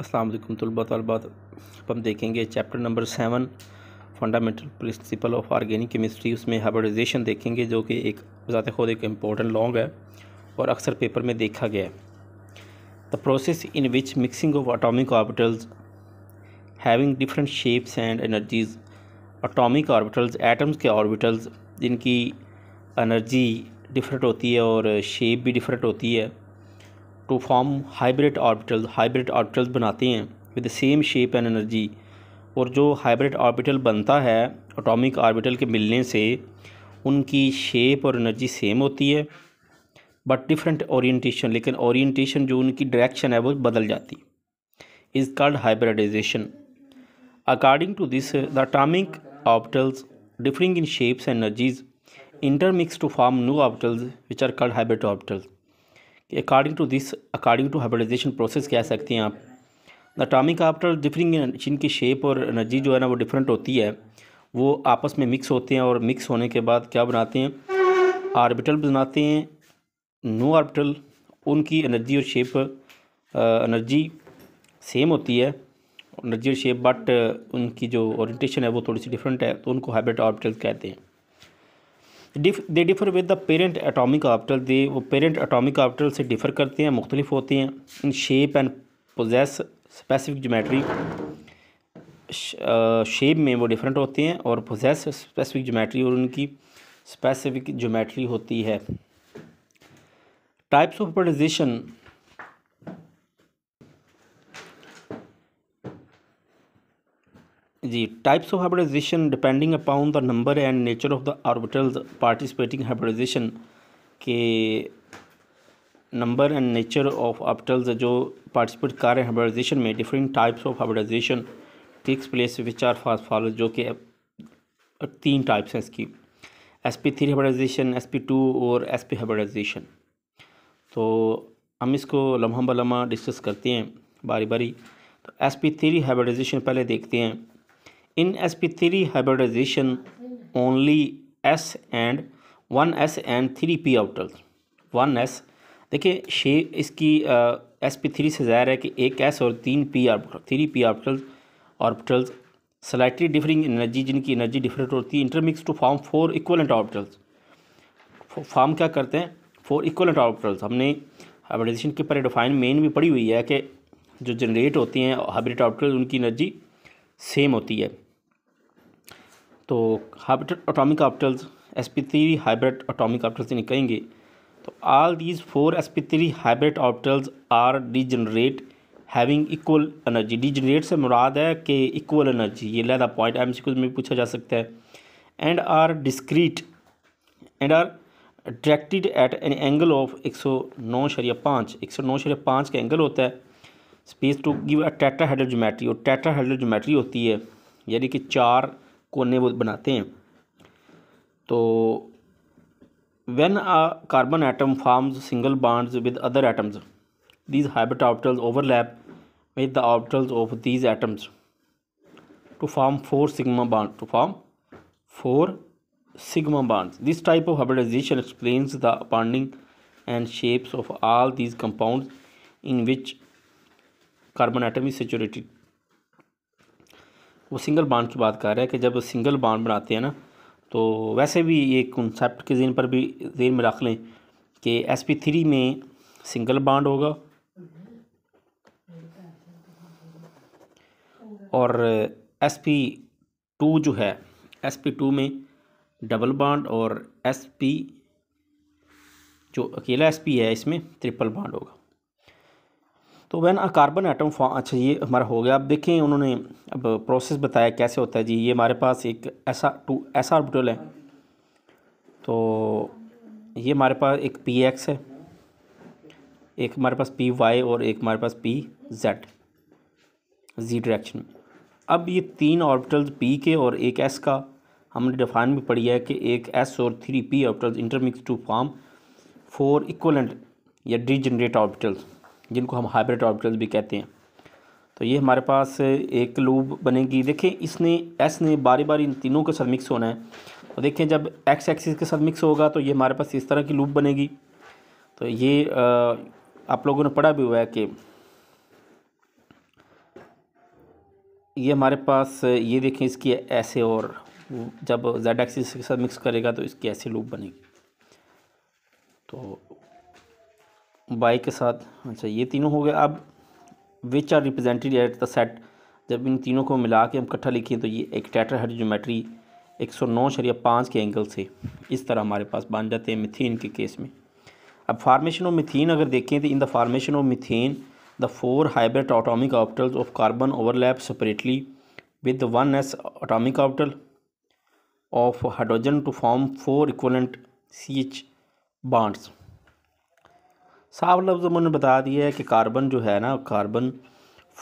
असलम तलबा तलबात तो हम देखेंगे chapter number seven fundamental principle of organic chemistry उसमें हाइब्रिडाइजेशन देखेंगे जो कि एक बजात खुद एक इम्पॉर्टेंट लॉन्ग है और अक्सर पेपर में देखा गया है the process in which mixing of atomic orbitals having different shapes and energies atomic orbitals atoms के ऑर्बिटल्स जिनकी एनर्जी डिफरेंट होती है और शेप भी डिफरेंट होती है to form hybrid orbital hybrid orbitals बनाते हैं with same shape and energy और जो हाइब्रिड ऑर्बिटल बनता है ऑटोमिक ऑर्बिटल के मिलने से उनकी शेप और एनर्जी सेम होती है बट डिफरेंट ओरिएंटेशन लेकिन ओरिएंटेशन जो उनकी डायरेक्शन है वो बदल जाती is called hybridisation according to this the atomic orbitals differing in shapes and energies intermix to form new orbitals which are called hybrid orbitals कि according to this according to hybridisation process कह सकते हैं आप atomic after differing जिनकी shape और energy जो है ना वो डिफरेंट होती है वो आपस में मिक्स होते हैं और मिक्स होने के बाद क्या बनाते हैं आर्बिटल बनाते हैं नो आर्बिटल उनकी एनर्जी और शेप एनर्जी सेम होती है एनर्जी और शेप बट उनकी जो ओरिएंटेशन है वो थोड़ी सी डिफरेंट है तो उनको हाइब्रिड ऑर्बिटल कहते हैं they differ with the parent atomic orbital they वो पेरेंट एटॉमिक ऑप्टल से डिफ़र करते हैं मुख्तलिफ होते हैं in shape and possess specific geometry shape में वो डिफरेंट होते हैं और पोजेस स्पेसिफिक जोमेट्री और उनकी स्पेसिफिक जोमेट्री होती है टाइप्स ऑफ पोजिशन जी types of hybridisation depending upon the number and nature of the orbitals participating hybridisation के number and nature of orbitals जो पार्टिसिपेट कर रहे हैं हाइब्रिडाइजेशन में different types of hybridisation takes place which are fast follow जो कि तीन टाइप्स हैं इसकी S P three hybridisation S P two और एस पी हाइब्रिडाइजेशन तो हम इसको लम्हा बलमा डिस्कस करते हैं बारी बारी तो एस पी थ्री हाइब्रिडाइजेशन पहले देखते हैं in S P three only S and one S and three P 3p आउटल एस देखिए शे इसकी एस पी थ्री से ज़ाहिर है कि एक एस और तीन P orbital three P orbital orbitals slightly differing energy जिनकी एनर्जी डिफरेंट होती है intermix to form four equivalent orbitals form क्या करते हैं फोर इक्वलेंट ऑर्बिटल्स हमने हाइब्रिडाइजेशन के पर डिफाइन मेन भी पड़ी हुई है कि जो जनरेट होती हैं हाइब्रिड ऑर्बिटल्स उनकी एनर्जी सेम होती है तो hybrid atomic orbitals S P three hybrid atomic orbitals कहेंगे तो all these four S P three hybrid orbitals are degenerate having equal energy generate से मुराद है कि इक्वल एनर्जी ये लहदा पॉइंट एम सी में पूछा जा सकता है and are discrete and are directed at an angle of एक सौ नौ शरिया पाँच एक सौ नौ शरिया पाँच का एंगल होता है space to give a tetrahedral geometry और टेट्रा हेडल जोमेट्री होती है यानी कि चार कोने वो बनाते हैं तो when a carbon atom forms single bonds with other atoms these hybrid orbitals overlap with the orbitals of these atoms to form four sigma bond to form four sigma bonds this type of hybridisation explains the bonding and shapes of all these compound in which carbon atom is saturated वो single bond की बात कर रहे हैं कि जब single bond बनाते हैं ना तो वैसे भी ये कंसेप्ट के जिन पर भी जेन में रख लें कि एस पी थ्री में सिंगल बांड होगा और एस पी टू जो है एस पी टू में डबल बांड और एस पी जो अकेला एस पी है इसमें ट्रिपल बांड होगा तो when a carbon atom form अच्छा ये हमारा हो गया अब देखें उन्होंने अब प्रोसेस बताया कैसे होता है जी ये हमारे पास एक ऐसा टू ऐसा ऑर्बिटल है तो ये हमारे पास एक पी एक्स है एक हमारे पास पी वाई और एक हमारे पास पी जेड जी डायरेक्शन अब ये तीन ऑर्बिटल्स पी के और एक एस का हमने डिफाइन भी पढ़ी है कि एक एस और three P orbitals intermix to form four equivalent या डी जनरेट ऑर्बिटल्स जिनको हम हाइब्रिड ऑर्बिटल्स भी कहते हैं तो ये हमारे पास एक लूब बनेगी देखें इसने एस ने बारी बारी इन तीनों के साथ मिक्स होना है और देखें जब एक्स एक्सिस के साथ मिक्स होगा तो ये हमारे पास इस तरह की लूप बनेगी तो ये आ, आप लोगों ने पढ़ा भी हुआ है कि ये हमारे पास ये देखें इसकी ऐसे और जब जेड एक्सिस के साथ मिक्स करेगा तो इसकी ऐसी लूप बनेगी तो बाई के साथ अच्छा ये तीनों हो गए अब which are represented at the set जब इन तीनों को मिला के हम इकट्ठा लिखें तो ये एक टैटर ज्योमेट्री एक सौ नौ शरिया पाँच के एंगल से इस तरह हमारे पास बन जाते हैं मिथेन के केस में अब फार्मेशन ऑफ मिथेन अगर देखें तो in the formation of methane the four hybrid atomic orbitals of carbon overlap separately with one S atomic orbital of hydrogen to form four equivalent C H bonds साफ लफ्ज उन्होंने तो बता दिया है कि कार्बन जो है ना carbon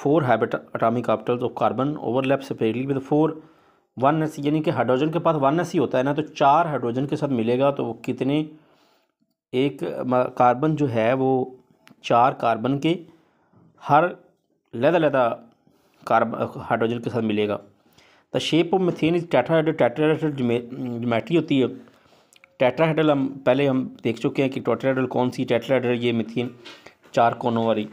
four hybrid atomic orbital of carbon overlap separately with four one S यानी कि हाइड्रोजन के पास वन एस ही होता है ना तो चार हाइड्रोजन के साथ मिलेगा तो वो कितने एक कार्बन जो है वो चार कार्बन के हर लहदा लहदा कार्बन हाइड्रोजन के साथ मिलेगा the shape of methane is tetra tetra geometry होती है टेट्राहेड्रल हम पहले हम देख चुके हैं कि टोट्राहेड्रल कौन सी टेट्राहेड्रल ये मिथिन चार कोनों वाली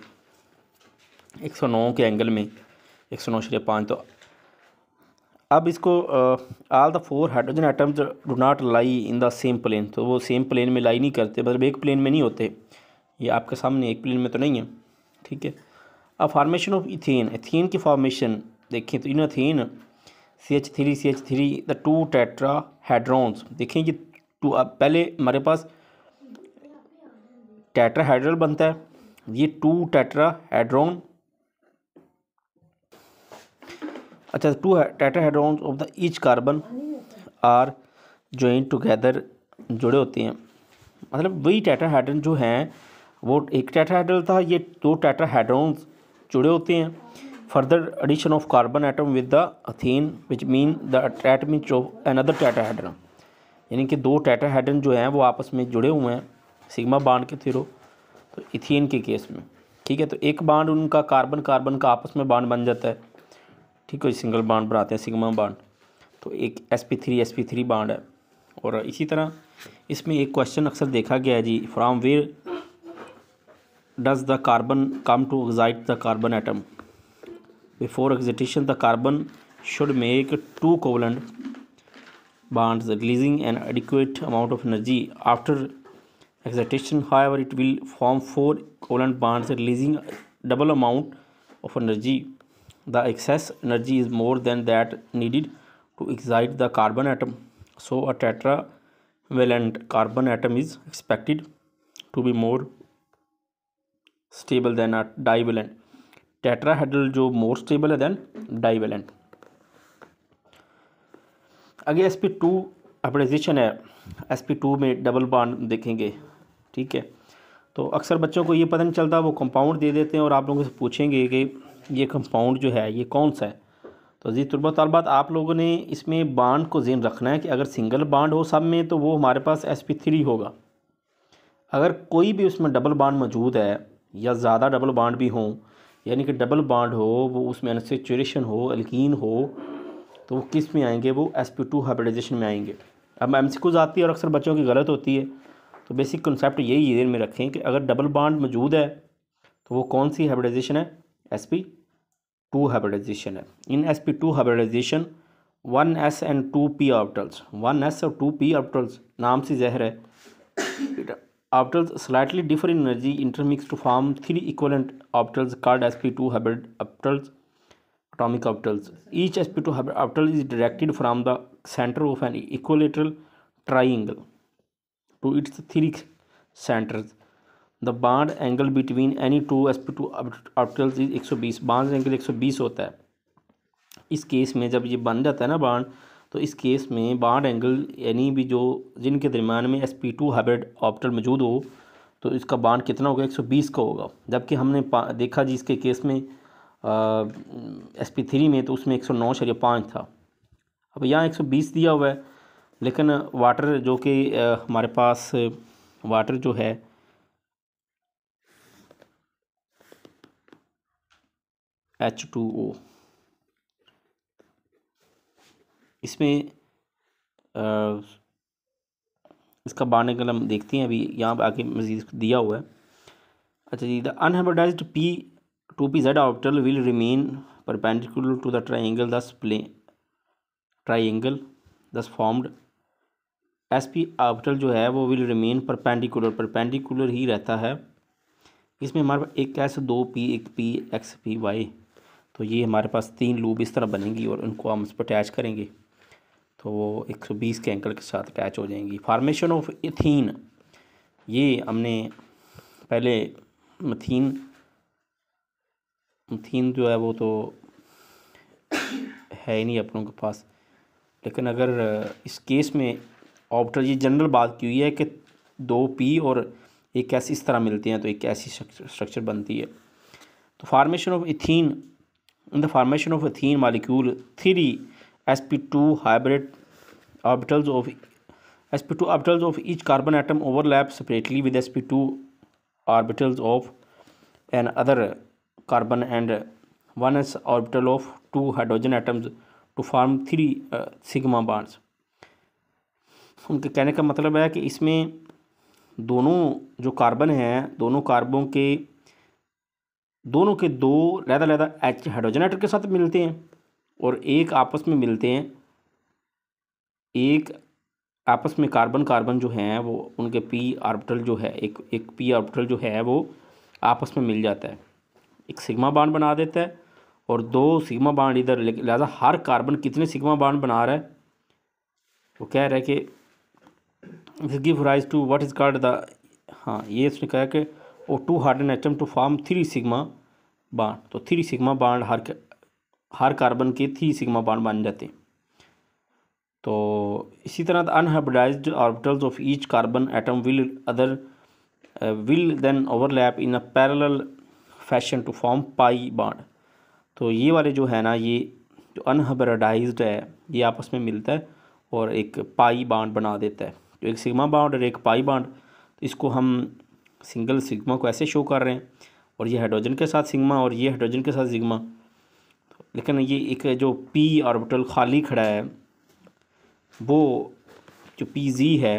एक सौ नौ के एंगल में एक सौ नौ शरीय पाँच तो अब इसको all the four hydrogen atoms do not lie in the same plane तो वो सेम प्लेन में लाई नहीं करते मतलब एक प्लेन में नहीं होते ये आपके सामने एक प्लेन में तो नहीं है ठीक है अब फार्मेशन ऑफ इथेन इथेन की फॉर्मेशन देखें तो in ethane C H three C H three the two tetrahedrons देखें ये टू अब पहले हमारे पास टेट्राहेड्रल बनता है ये टू टेट्राहेड्रॉन अच्छा two tetrahedrons of the each carbon are join together जुड़े होते हैं मतलब वही टेट्राहेड्रन जो हैं वो एक टेट्राहेड्रल था ये दो टेट्राहेड्रॉन्स जुड़े होते हैं further addition of carbon atom with the ethene which mean the atomic of another tetrahedron यानी कि दो हेडन जो हैं वो आपस में जुड़े हुए हैं सिग्मा बांड के थ्रू तो इथिन के केस में ठीक है तो एक बाड उनका कार्बन कार्बन का आपस में बांड बन जाता है ठीक है सिंगल बाड बनाते हैं सिग्मा बाड तो एक S P three S P three bond है और इसी तरह इसमें एक क्वेश्चन अक्सर देखा गया है जी from where does the carbon come to excite the carbon atom before excitation the carbon should make two covalent bonds releasing an adequate amount of energy after excitation however it will form four covalent bonds releasing double amount of energy the excess energy is more than that needed to excite the carbon atom so a tetravalent carbon atom is expected to be more stable than a divalent tetrahedral jo more stable than divalent आगे S P two जिशन है S P two में double bond देखेंगे ठीक है तो अक्सर बच्चों को ये पता नहीं चलता वो कंपाउंड दे देते हैं और आप लोगों से पूछेंगे कि ये कंपाउंड जो है ये कौन सा है तो जी तुरबा तलबात आप लोगों ने इसमें बाड को जेन रखना है कि अगर सिंगल बांड हो सब में तो वो हमारे पास एस पी थ्री होगा अगर कोई भी उसमें डबल बाड मौजूद है या ज़्यादा डबल बाड भी हों यानी कि डबल बांड हो वो उसमें अनसेचुरेशन हो अल्किन हो तो वो किस में आएंगे वो एस पी टू हाइब्रिडाइजेशन में आएंगे अब एम सी क्यूज आती है और अक्सर बच्चों की गलत होती है तो बेसिक कन्सेप्ट यही ये में रखें कि अगर डबल बाड मौजूद है तो वो कौन सी हाइब्रिडाइजेशन है एस पी टू हाइब्रिडाइजेशन है in S P two hybridisation one S and two P orbitals one S और टू पी ऑप्टल्स नाम से जहर है orbitals slightly differ in energy intermix to form three equivalent orbitals called S P two hybrid orbitals atomic orbitals. Each sp2 orbital is directed from the center of an equilateral triangle to its three centers. The bond angle between any two S P two orbitals is एक सौ बीस bond angle एक सौ बीस होता है इस case में जब ये बन जाता है ना बॉन्ड तो इस केस में बॉन्ड एंगल यानी भी जो जिनके दरमियान में S P two hybrid orbital मौजूद हो तो इसका बॉन्ड कितना होगा एक सौ बीस का होगा जबकि हमने देखा जी इसके केस में एस पी थ्री में तो उसमें एक सौ नौ शरीय पाँच था अब यहाँ एक सौ बीस दिया हुआ है लेकिन वाटर जो कि हमारे पास वाटर जो है एच टू ओ इसमें आ, इसका बाने कलम देखते हैं अभी यहाँ आके मज़ीद दिया हुआ है अच्छा जी the unhybridised P two P Z orbital will remain perpendicular to the triangle thus play triangle thus formed S P orbital जो है वो विल रिमेन परपेंडिकुलर परपेंडिकुलर ही रहता है इसमें हमारे पास एक एस दो पी एक पी एक्स पी वाई तो ये हमारे पास तीन लूप इस तरह बनेंगी और उनको हम इस पर अटैच करेंगे तो वो एक सौ बीस के एंकल के साथ अटैच हो जाएंगी फार्मेशन ऑफ इथीन ये हमने पहले मथीन थीम जो है वो तो है ही नहीं अपनों के पास लेकिन अगर इस केस में ऑप्टर ये जनरल बात की हुई है कि दो पी और एक ऐसी इस तरह मिलते हैं तो एक ऐसी स्ट्रक्चर बनती है तो formation of ethene in the formation of ethene molecule three S P two hybrid orbitals of S P two orbitals of each carbon atom overlap separately with S P two orbitals of an other carbon and one S orbital of two hydrogen atoms to form three sigma bonds उनके कहने का मतलब है कि इसमें दोनों जो carbon हैं दोनों कार्बन के दोनों के दो लहदा लहदा एच हाइड्रोजन एटम के साथ मिलते हैं और एक आपस में मिलते हैं एक आपस में कार्बन कार्बन जो हैं वो उनके पी ऑर्बिटल जो है एक एक पी ऑर्बिटल जो है वो आपस में मिल जाता है एक सिग्मा बाड बना देता है और दो सिग्मा बाड इधर लिहाजा हर कार्बन कितने सिग्मा बाड बना रहा है वो कह रहा है कि this give rise to what is called the हाँ ये इसने कहा कि ओ two hydrogen atom to form three sigma bond तो थ्री सिग्मा बाड हर हर कार्बन के थ्री सिग्मा बाड बन जाते हैं तो इसी तरह unhybridised orbitals of each carbon atom will other will then overlap in a parallel fashion to form pi bond तो ये वाले जो है ना ये जो अनहबराडाइज है ये आपस में मिलता है और एक पाई बॉन्ड बना देता है तो एक सिग्मा बॉन्ड और एक पाई बॉन्ड तो इसको हम सिंगल सिग्मा को ऐसे शो कर रहे हैं और ये हाइड्रोजन के साथ सिग्मा और ये हाइड्रोजन के साथ सिग्मा तो लेकिन ये एक जो पी ऑर्बिटल खाली खड़ा है वो जो पी जी है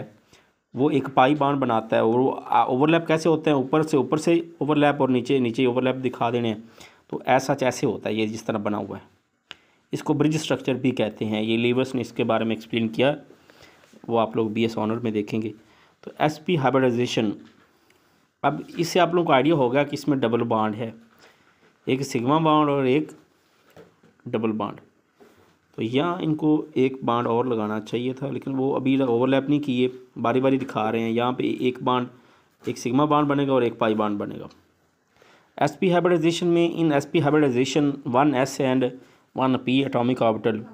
वो एक पाई बाण बनाता है और वो ओवरलैप कैसे होते हैं ऊपर से ऊपर से ओवरलैप और नीचे नीचे ओवरलैप दिखा देने हैं तो ऐसा ऐसे होता है ये जिस तरह बना हुआ है इसको ब्रिज स्ट्रक्चर भी कहते हैं ये लीवर्स ने इसके बारे में एक्सप्लेन किया वो आप लोग बी एस ऑनर में देखेंगे तो एस पी हाइब्रिडाइजेशन अब इससे आप लोगों को आइडिया होगा कि इसमें डबल बाड है एक सिग्मा बाड और एक डबल बाड तो यहाँ इनको एक बांड और लगाना चाहिए था लेकिन वो अभी ओवरलैप नहीं किए बारी बारी दिखा रहे हैं यहाँ पे एक बांड एक सिग्मा बांड बनेगा और एक पाई बांड बनेगा एस पी हाइब्रिडाइजेशन में in S P hybridisation one S and one P atomic orbital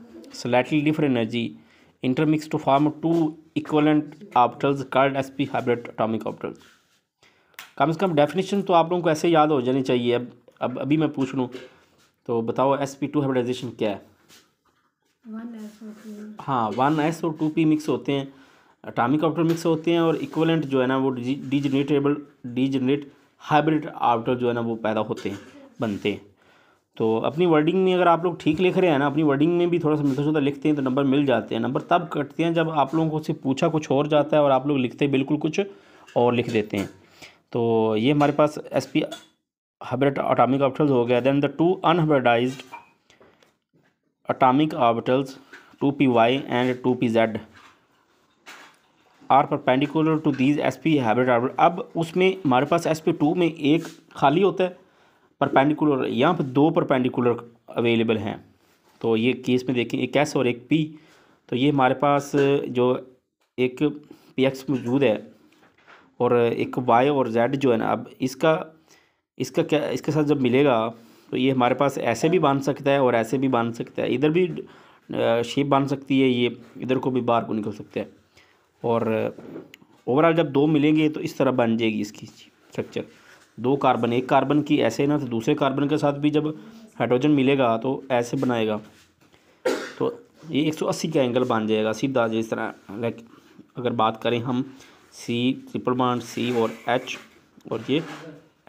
slightly different energy to form two equivalent orbitals orbitals S P hybrid atomic orbital कम से कम definition तो आप लोगों को ऐसे याद हो जानी चाहिए अब अब अभी मैं पूछ लूँ तो बताओ एस पी टू हाइब्रिडाइजेशन क्या है हाँ वन एस और टू पी मिक्स होते हैं अटामिक ऑप्टर मिक्स होते हैं और इक्वलेंट जो है ना वो डिजनरेटेबल डिजनरेट हाइब्रिड ऑप्टर जो है ना वो पैदा होते हैं बनते हैं तो अपनी वर्डिंग में अगर आप लोग ठीक लिख रहे हैं ना अपनी वर्डिंग में भी थोड़ा सा मिलता जुलता लिखते हैं तो नंबर मिल जाते हैं नंबर तब कटते हैं जब आप लोगों को से पूछा कुछ और जाता है और आप लोग लिखते हैं बिल्कुल कुछ और लिख देते हैं तो ये हमारे पास S P hybrid atomic orbitals हो गया then the two unhybridised atomic orbitals 2py and 2pz are perpendicular to these S P hybrid orbit अब उसमें हमारे पास एस पी टू में एक खाली होता है परपेंडिकुलर यहाँ पर दो परपेंडिकुलर अवेलेबल हैं तो ये केस में देखें एक एस और एक पी तो ये हमारे पास जो एक पी एक्स मौजूद है और एक वाई और जेड जो है ना अब इसका इसका क्या इसके साथ जब मिलेगा तो ये हमारे पास ऐसे भी बांध सकता है और ऐसे भी बांध सकता है इधर भी शेप बांध सकती है ये इधर को भी बाहर को निकल सकता है और ओवरऑल जब दो मिलेंगे तो इस तरह बन जाएगी इसकी स्ट्रक्चर दो कार्बन एक कार्बन की ऐसे ना तो दूसरे कार्बन के साथ भी जब हाइड्रोजन मिलेगा तो ऐसे बनाएगा तो ये 180 का एंगल बन जाएगा सीधा जिस तरह लाइक अगर बात करें हम सी ट्रिपल बांड सी और एच और ये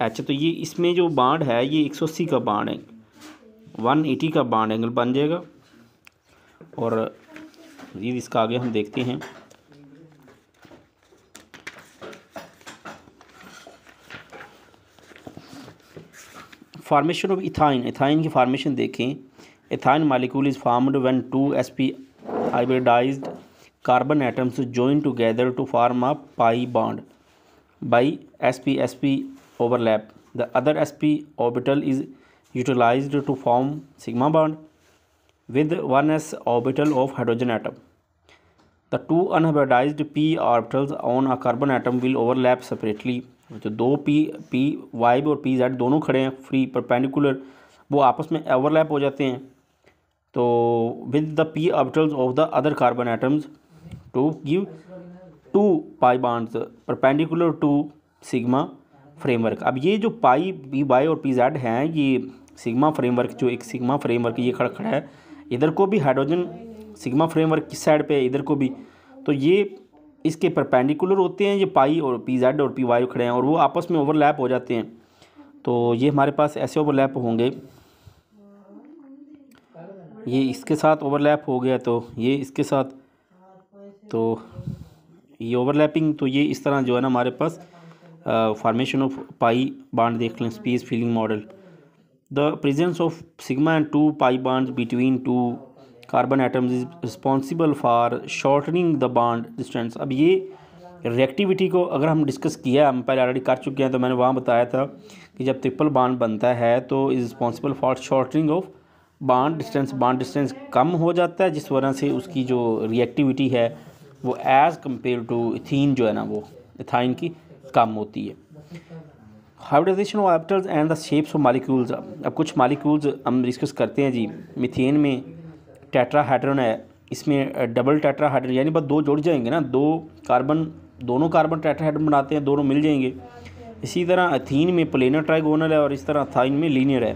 अच्छा तो ये इसमें जो बाड है ये एक सौ अस्सी का बाड है वन एटी का बाड एंगल बन जाएगा और ये इसका आगे हम देखते हैं फार्मेशन ऑफ इथाइन इथाइन की फार्मेशन देखें ethyne molecule is formed when two S P hybridised carbon atoms join together to form a pi bond by S P S P overlap. The other sp orbital is utilized to form sigma bond with 1s orbital of hydrogen atom. The two unhybridized p orbitals on a carbon atom will overlap separately. जो दो p p y और p z दोनों खड़े हैं free perpendicular वो आपस में overlap हो जाते हैं तो with the P orbitals of the other carbon atoms to give two pi bonds perpendicular to sigma framework अब ये जो पाई पी वाई और पी जेड हैं ये सिग्मा फ्रेमवर्क जो एक सिग्मा फ्रेमवर्क ये खड़ा खड़ा है इधर को भी हाइड्रोजन सिग्मा फ्रेमवर्क किस साइड पे इधर को भी तो ये इसके परपेंडिकुलर होते हैं ये पाई और पी जेड और पी वाई खड़े हैं और वो आपस में ओवरलैप हो जाते हैं तो ये हमारे पास ऐसे ओवरलैप होंगे ये इसके साथ ओवरलैप हो गया तो ये इसके साथ तो ये ओवरलैपिंग तो ये इस तरह जो है ना हमारे पास फार्मेशन ऑफ पाई बाड देख लें space filling model the presence of sigma and two pi bond between two carbon atoms is responsible for shortening the bond distance अब ये रिएक्टिविटी को अगर हम डिस्कस किया हम पहले ऑलरेडी कर चुके हैं तो मैंने वहाँ बताया था कि जब ट्रिपल बांड बनता है तो is responsible for shortening of bond distance bond distance कम हो जाता है जिस वजह से उसकी जो रिएक्टिविटी है वो एज़ कम्पेयर टू इथिन जो है ना वो इथाइन की काम होती है hybridisation of orbitals and the shapes of molecules अब कुछ मालिक्यूल्स हम डिस्कस करते हैं जी मिथेन में टेट्राहाइड्रन है इसमें डबल टेट्राहाइड्रन यानी बस दो जुड़ जाएंगे ना दो कार्बन दोनों कार्बन टेट्राहाइड्रन बनाते हैं दोनों मिल जाएंगे इसी तरह अथीन में प्लेनर ट्राइगोनल है और इस तरह अथाइन में लीनियर है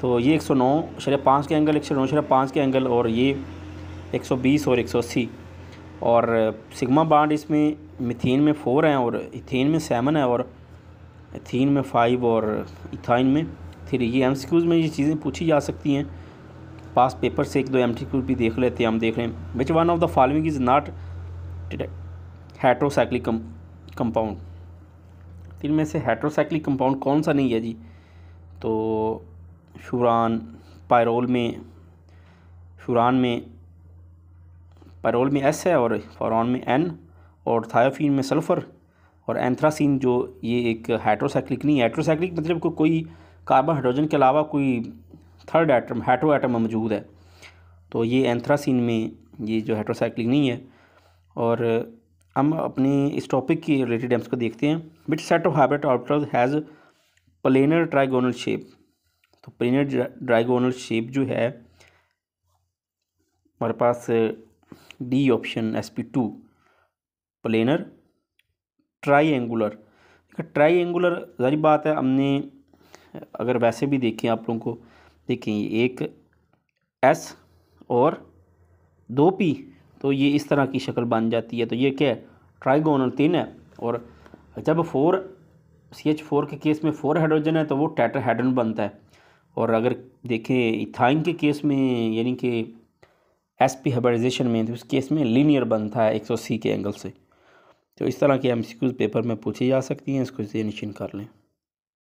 तो ये एक सौ नौ शरे पाँच के एंगल एक सौ नौ शरे पाँच के एंगल और ये एक सौ बीस और एक सौ अस्सी और सिग्मा बाड इसमें मिथीन में फ़ोर हैं और इथीन में सेवन है और थीन में फ़ाइव और इथाइन में थ्री ये एम में ये चीज़ें पूछी जा सकती हैं पास पेपर से एक दो एम भी देख लेते हैं हम देख रहे हैं which one of the following is not heterocyclic compound तीन में से हेट्रोसाइक्लिक कंपाउंड कौन सा नहीं है जी तो शुरान पायरोल में शुरान में पैरोल में एस है और फौरान में एन और थायोफिन में सल्फ़र और एंथ्रासिन जो ये एक हाइड्रोसाइक्लिक नहीं है हाइड्रोसाइक्लिक मतलब को कोई कार्बन हाइड्रोजन के अलावा कोई थर्ड आइटम हाइड्रो आइटम मौजूद है तो ये एंथ्रासिन में ये जो हाइड्रोसाइक्लिक नहीं है और हम अपने इस टॉपिक के रिलेटेड एम्स को देखते हैं which set of hybrid orbital has planar trigonal shape तो प्लेनर ड्राइगोनल शेप जो है हमारे पास D option S P two planar triangular जारी बात है हमने अगर वैसे भी देखें आप लोगों को देखें ये एक एस और दो पी तो ये इस तरह की शक्ल बन जाती है तो ये क्या है ट्राइगोनल तीन है और जब फोर सी एच फोर के केस में फोर हाइड्रोजन है तो वो टैटर हाइड्रोजन बनता है और अगर देखें इथाइन के केस में यानी कि एस पी हाइब्रिडाइजेशन में तो उस केस में लीनियर बनता है एक सौ अस्सी के एंगल से तो इस तरह के एम पेपर में पूछी जा सकती हैं इसको से कर लें